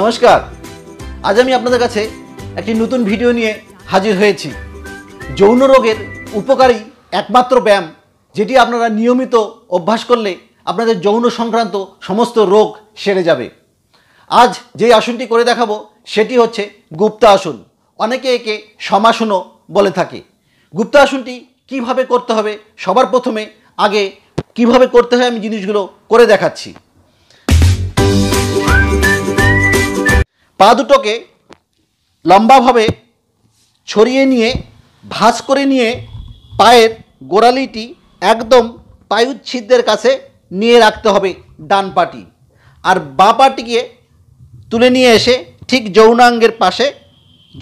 নমস্কার আজ আমি আপনাদের কাছে একটি নতুন ভিডিও নিয়ে হাজির হয়েছি যৌন রোগের উপকারী একমাত্র ব্যায়াম যেটি আপনারা নিয়মিত অভ্যাস করলে আপনাদের যৌন সংক্রান্ত সমস্ত রোগ সেরে যাবে আজ যে আসনটি করে দেখাবো সেটি হচ্ছে গুপ্ত আসন অনেকে একে সমাসনও বলে থাকে গুপ্ত আসনটি কিভাবে করতে হবে সবার প্রথমে আগে কিভাবে করতে হয় আমি জিনিসগুলো করে দেখাচ্ছি পা দুটোকে লম্বাভাবে ছড়িয়ে নিয়ে ভাঁজ করে নিয়ে পায়ের গোড়ালিটি একদম পায়ুচ্ছিদ্রের কাছে নিয়ে রাখতে হবে ডান পাটি আর বাঁ পাটিকে তুলে নিয়ে এসে ঠিক যৌনাঙ্গের পাশে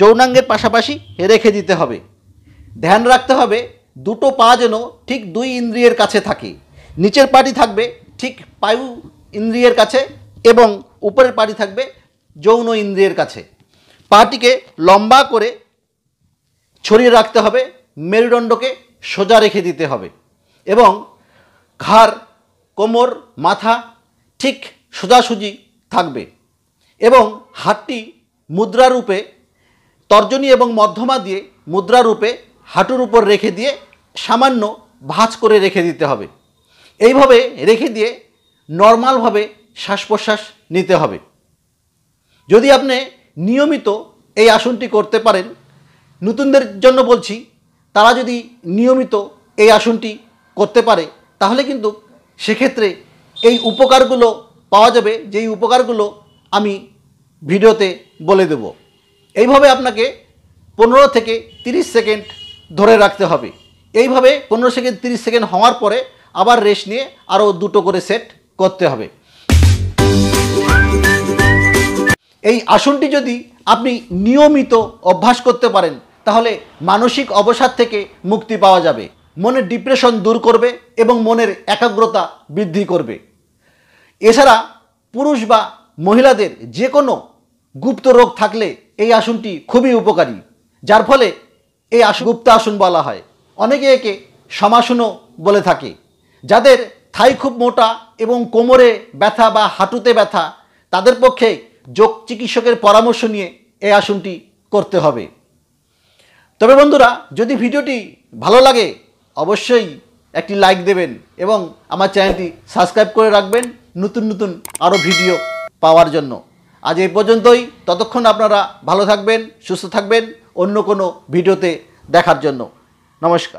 যৌনাঙ্গের পাশাপাশি রেখে দিতে হবে ধ্যান রাখতে হবে দুটো পা যেন ঠিক দুই ইন্দ্রিয়ের কাছে থাকে নিচের পাটি থাকবে ঠিক পায়ু ইন্দ্রিয়ের কাছে এবং উপরের পাটি থাকবে যৌন ইন্দ্রিয়ের কাছে পাটিকে লম্বা করে ছড়িয়ে রাখতে হবে মেরুদণ্ডকে সোজা রেখে দিতে হবে এবং ঘাড় কোমর মাথা ঠিক সোজাসুজি থাকবে এবং হাতটি মুদ্রারূপে তর্জনী এবং মধ্যমা দিয়ে মুদ্রারূপে হাঁটুর উপর রেখে দিয়ে সামান্য ভাঁজ করে রেখে দিতে হবে এইভাবে রেখে দিয়ে নর্মালভাবে শ্বাস প্রশ্বাস নিতে হবে যদি আপনি নিয়মিত এই আসনটি করতে পারেন নতুনদের জন্য বলছি তারা যদি নিয়মিত এই আসনটি করতে পারে তাহলে কিন্তু সেক্ষেত্রে এই উপকারগুলো পাওয়া যাবে যেই উপকারগুলো আমি ভিডিওতে বলে দেব এইভাবে আপনাকে পনেরো থেকে 30 সেকেন্ড ধরে রাখতে হবে এইভাবে পনেরো সেকেন্ড 30 সেকেন্ড হওয়ার পরে আবার রেস্ট নিয়ে আরও দুটো করে সেট করতে হবে এই আসনটি যদি আপনি নিয়মিত অভ্যাস করতে পারেন তাহলে মানসিক অবসাদ থেকে মুক্তি পাওয়া যাবে মনের ডিপ্রেশন দূর করবে এবং মনের একাগ্রতা বৃদ্ধি করবে এছাড়া পুরুষ বা মহিলাদের যে কোনো গুপ্ত রোগ থাকলে এই আসনটি খুবই উপকারী যার ফলে এই আস গুপ্ত আসন বলা হয় অনেকে একে সমাসনও বলে থাকে যাদের থাই খুব মোটা এবং কোমরে ব্যথা বা হাঁটুতে ব্যথা তাদের পক্ষে যোগ চিকিৎসকের পরামর্শ নিয়ে এই আসনটি করতে হবে তবে বন্ধুরা যদি ভিডিওটি ভালো লাগে অবশ্যই একটি লাইক দেবেন এবং আমার চ্যানেলটি সাবস্ক্রাইব করে রাখবেন নতুন নতুন আরও ভিডিও পাওয়ার জন্য আজ এই পর্যন্তই ততক্ষণ আপনারা ভালো থাকবেন সুস্থ থাকবেন অন্য কোনো ভিডিওতে দেখার জন্য নমস্কার